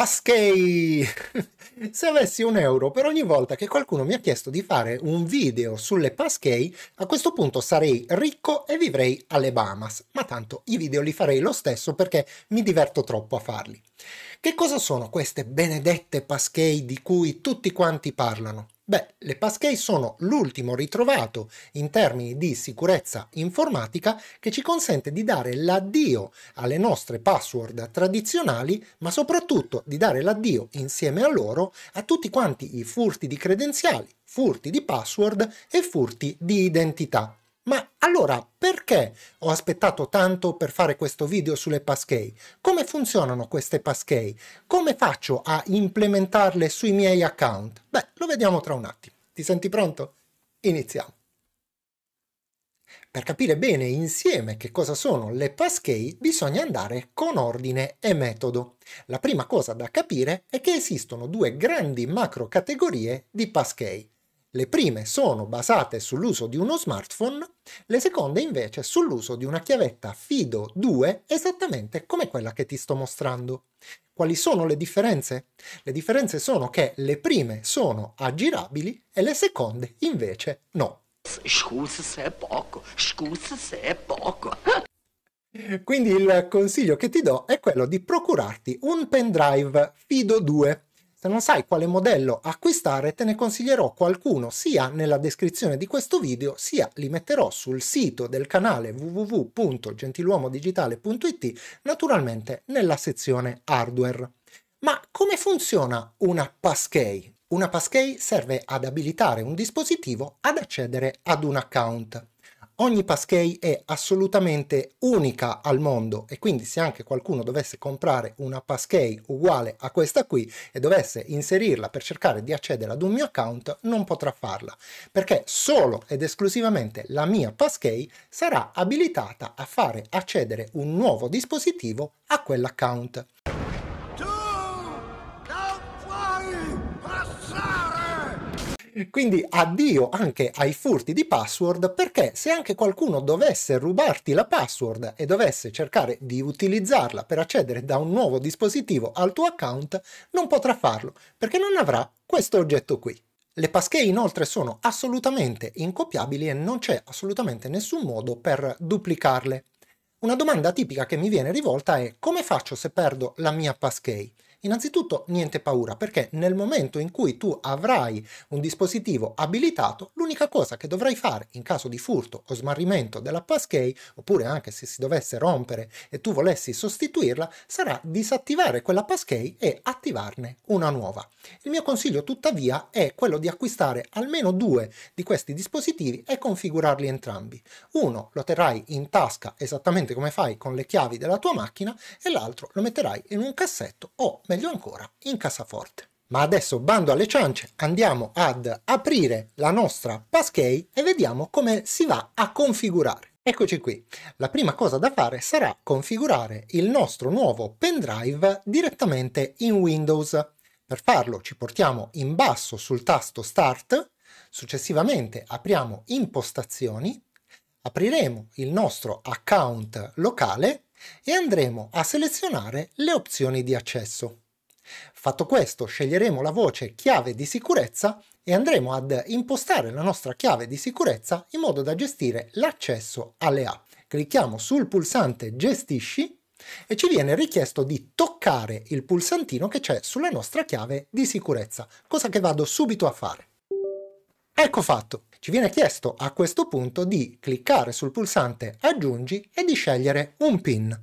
Pasquei! Se avessi un euro per ogni volta che qualcuno mi ha chiesto di fare un video sulle Pasquei, a questo punto sarei ricco e vivrei alle Bahamas, ma tanto i video li farei lo stesso perché mi diverto troppo a farli. Che cosa sono queste benedette Pasquei di cui tutti quanti parlano? Beh, le passkey sono l'ultimo ritrovato in termini di sicurezza informatica che ci consente di dare l'addio alle nostre password tradizionali, ma soprattutto di dare l'addio insieme a loro a tutti quanti i furti di credenziali, furti di password e furti di identità. Ma allora perché ho aspettato tanto per fare questo video sulle passkey? Come funzionano queste passkey? Come faccio a implementarle sui miei account? Beh, lo vediamo tra un attimo. Ti senti pronto? Iniziamo. Per capire bene insieme che cosa sono le passkey bisogna andare con ordine e metodo. La prima cosa da capire è che esistono due grandi macro categorie di passkey le prime sono basate sull'uso di uno smartphone, le seconde invece sull'uso di una chiavetta FIDO 2 esattamente come quella che ti sto mostrando. Quali sono le differenze? Le differenze sono che le prime sono aggirabili e le seconde invece no. Scusa se è poco, scusa se è poco. Quindi il consiglio che ti do è quello di procurarti un pendrive FIDO 2 se non sai quale modello acquistare te ne consiglierò qualcuno sia nella descrizione di questo video sia li metterò sul sito del canale www.gentiluomodigitale.it naturalmente nella sezione hardware. Ma come funziona una passkey? Una passkey serve ad abilitare un dispositivo ad accedere ad un account. Ogni passkey è assolutamente unica al mondo e quindi se anche qualcuno dovesse comprare una passkey uguale a questa qui e dovesse inserirla per cercare di accedere ad un mio account non potrà farla perché solo ed esclusivamente la mia passkey sarà abilitata a fare accedere un nuovo dispositivo a quell'account. Quindi addio anche ai furti di password perché se anche qualcuno dovesse rubarti la password e dovesse cercare di utilizzarla per accedere da un nuovo dispositivo al tuo account, non potrà farlo perché non avrà questo oggetto qui. Le passkey inoltre sono assolutamente incopiabili e non c'è assolutamente nessun modo per duplicarle. Una domanda tipica che mi viene rivolta è come faccio se perdo la mia passkey? Innanzitutto niente paura perché nel momento in cui tu avrai un dispositivo abilitato, l'unica cosa che dovrai fare in caso di furto o smarrimento della passkey, oppure anche se si dovesse rompere e tu volessi sostituirla, sarà disattivare quella passkey e attivarne una nuova. Il mio consiglio tuttavia è quello di acquistare almeno due di questi dispositivi e configurarli entrambi. Uno lo terrai in tasca esattamente come fai con le chiavi della tua macchina e l'altro lo metterai in un cassetto o meglio ancora, in cassaforte. Ma adesso bando alle ciance, andiamo ad aprire la nostra Passkey e vediamo come si va a configurare. Eccoci qui. La prima cosa da fare sarà configurare il nostro nuovo pendrive direttamente in Windows. Per farlo ci portiamo in basso sul tasto Start, successivamente apriamo Impostazioni, apriremo il nostro account locale e andremo a selezionare le opzioni di accesso. Fatto questo, sceglieremo la voce chiave di sicurezza e andremo ad impostare la nostra chiave di sicurezza in modo da gestire l'accesso alle app. Clicchiamo sul pulsante Gestisci e ci viene richiesto di toccare il pulsantino che c'è sulla nostra chiave di sicurezza, cosa che vado subito a fare. Ecco fatto! Ci viene chiesto a questo punto di cliccare sul pulsante Aggiungi e di scegliere un PIN.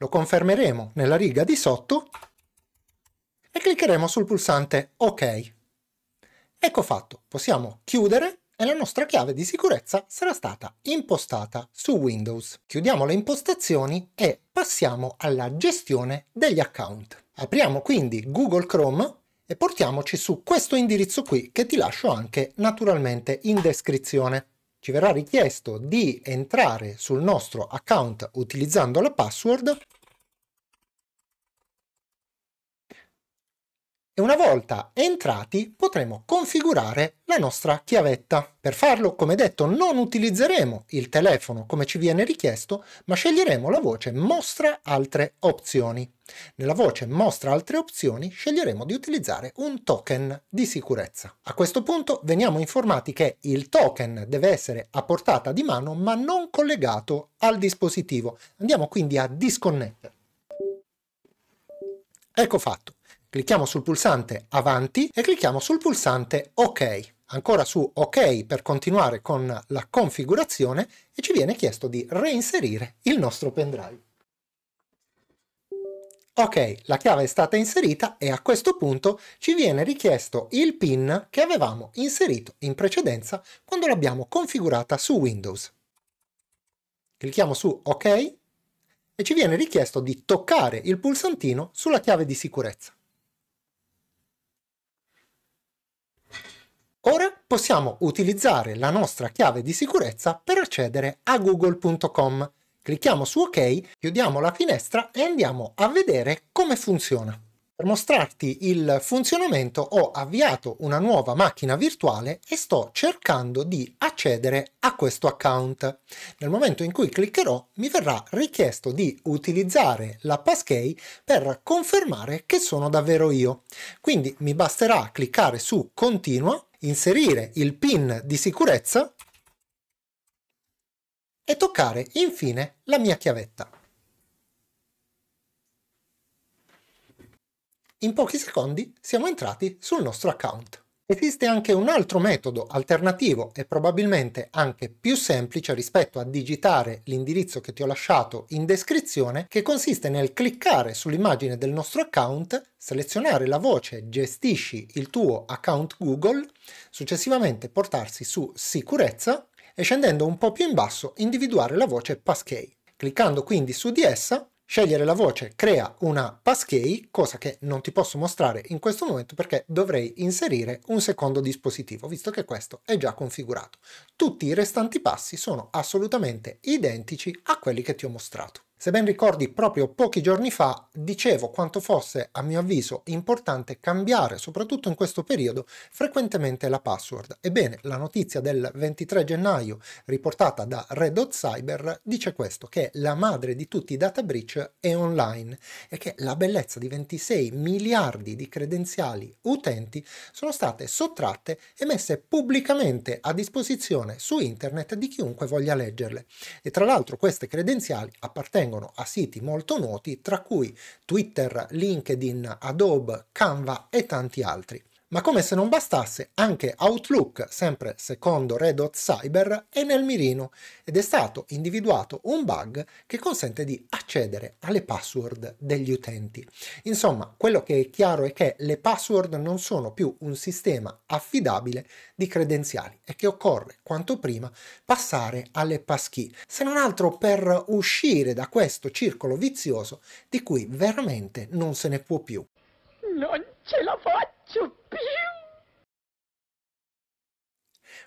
Lo confermeremo nella riga di sotto e cliccheremo sul pulsante OK. Ecco fatto, possiamo chiudere e la nostra chiave di sicurezza sarà stata impostata su Windows. Chiudiamo le impostazioni e passiamo alla gestione degli account. Apriamo quindi Google Chrome e portiamoci su questo indirizzo qui che ti lascio anche naturalmente in descrizione ci verrà richiesto di entrare sul nostro account utilizzando la password e una volta entrati potremo configurare la nostra chiavetta. Per farlo, come detto, non utilizzeremo il telefono come ci viene richiesto, ma sceglieremo la voce Mostra altre opzioni. Nella voce Mostra altre opzioni sceglieremo di utilizzare un token di sicurezza. A questo punto veniamo informati che il token deve essere a portata di mano ma non collegato al dispositivo. Andiamo quindi a disconnettere. Ecco fatto. Clicchiamo sul pulsante Avanti e clicchiamo sul pulsante Ok. Ancora su Ok per continuare con la configurazione e ci viene chiesto di reinserire il nostro pendrive. Ok, la chiave è stata inserita e a questo punto ci viene richiesto il PIN che avevamo inserito in precedenza quando l'abbiamo configurata su Windows. Clicchiamo su OK e ci viene richiesto di toccare il pulsantino sulla chiave di sicurezza. Ora possiamo utilizzare la nostra chiave di sicurezza per accedere a google.com. Clicchiamo su OK, chiudiamo la finestra e andiamo a vedere come funziona. Per mostrarti il funzionamento ho avviato una nuova macchina virtuale e sto cercando di accedere a questo account. Nel momento in cui cliccherò mi verrà richiesto di utilizzare la passkey per confermare che sono davvero io. Quindi mi basterà cliccare su continua inserire il pin di sicurezza e toccare infine la mia chiavetta. In pochi secondi siamo entrati sul nostro account. Esiste anche un altro metodo alternativo e probabilmente anche più semplice rispetto a digitare l'indirizzo che ti ho lasciato in descrizione che consiste nel cliccare sull'immagine del nostro account, selezionare la voce gestisci il tuo account Google, successivamente portarsi su sicurezza e scendendo un po' più in basso individuare la voce Passkey. Cliccando quindi su di essa scegliere la voce crea una passkey, cosa che non ti posso mostrare in questo momento perché dovrei inserire un secondo dispositivo, visto che questo è già configurato. Tutti i restanti passi sono assolutamente identici a quelli che ti ho mostrato. Se ben ricordi, proprio pochi giorni fa dicevo quanto fosse, a mio avviso, importante cambiare, soprattutto in questo periodo, frequentemente la password. Ebbene, la notizia del 23 gennaio, riportata da Red Hot Cyber, dice questo, che la madre di tutti i data breach è online e che la bellezza di 26 miliardi di credenziali utenti sono state sottratte e messe pubblicamente a disposizione su internet di chiunque voglia leggerle. E tra l'altro queste credenziali appartengono appartengono a siti molto noti, tra cui Twitter, LinkedIn, Adobe, Canva e tanti altri. Ma come se non bastasse, anche Outlook, sempre secondo Red Hot Cyber, è nel mirino ed è stato individuato un bug che consente di accedere alle password degli utenti. Insomma, quello che è chiaro è che le password non sono più un sistema affidabile di credenziali e che occorre quanto prima passare alle passkey, se non altro per uscire da questo circolo vizioso di cui veramente non se ne può più. Non ce la faccio!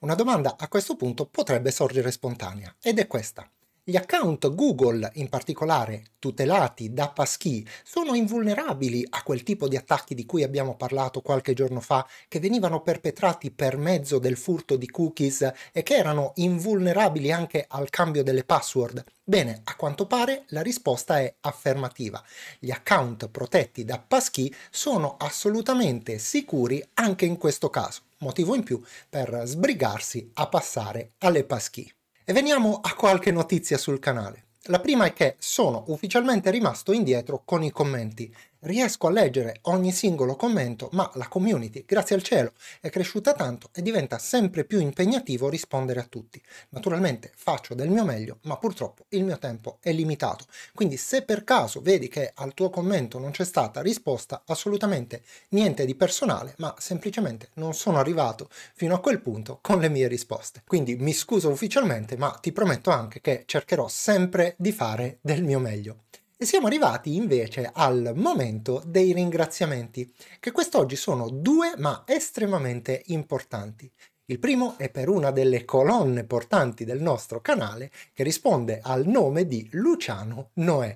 Una domanda a questo punto potrebbe sorgere spontanea ed è questa. Gli account Google, in particolare tutelati da Paschi, sono invulnerabili a quel tipo di attacchi di cui abbiamo parlato qualche giorno fa, che venivano perpetrati per mezzo del furto di cookies e che erano invulnerabili anche al cambio delle password. Bene, a quanto pare la risposta è affermativa. Gli account protetti da Paschi sono assolutamente sicuri anche in questo caso, motivo in più per sbrigarsi a passare alle Paschi. E veniamo a qualche notizia sul canale. La prima è che sono ufficialmente rimasto indietro con i commenti riesco a leggere ogni singolo commento, ma la community, grazie al cielo, è cresciuta tanto e diventa sempre più impegnativo rispondere a tutti. Naturalmente faccio del mio meglio, ma purtroppo il mio tempo è limitato, quindi se per caso vedi che al tuo commento non c'è stata risposta, assolutamente niente di personale, ma semplicemente non sono arrivato fino a quel punto con le mie risposte. Quindi mi scuso ufficialmente, ma ti prometto anche che cercherò sempre di fare del mio meglio. E siamo arrivati invece al momento dei ringraziamenti, che quest'oggi sono due ma estremamente importanti. Il primo è per una delle colonne portanti del nostro canale che risponde al nome di Luciano Noè.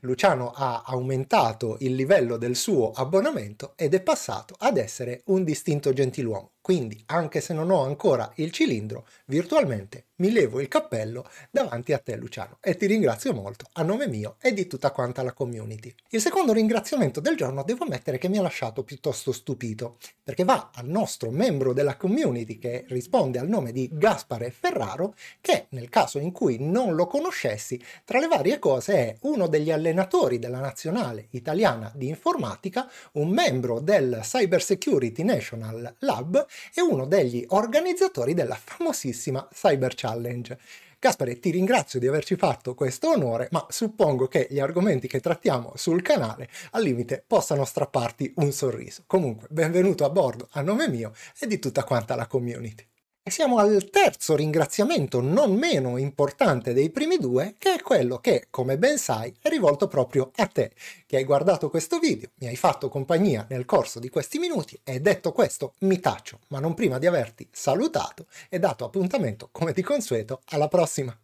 Luciano ha aumentato il livello del suo abbonamento ed è passato ad essere un distinto gentiluomo. Quindi, anche se non ho ancora il cilindro, virtualmente mi levo il cappello davanti a te Luciano e ti ringrazio molto a nome mio e di tutta quanta la community. Il secondo ringraziamento del giorno devo ammettere che mi ha lasciato piuttosto stupito, perché va al nostro membro della community che risponde al nome di Gaspare Ferraro, che nel caso in cui non lo conoscessi, tra le varie cose è uno degli allenatori della nazionale italiana di informatica, un membro del Cyber Security National Lab e uno degli organizzatori della famosissima Cyber Challenge. Gaspare, ti ringrazio di averci fatto questo onore, ma suppongo che gli argomenti che trattiamo sul canale al limite possano strapparti un sorriso. Comunque, benvenuto a bordo a nome mio e di tutta quanta la community siamo al terzo ringraziamento non meno importante dei primi due, che è quello che, come ben sai, è rivolto proprio a te, che hai guardato questo video, mi hai fatto compagnia nel corso di questi minuti e detto questo mi taccio, ma non prima di averti salutato e dato appuntamento, come di consueto, alla prossima!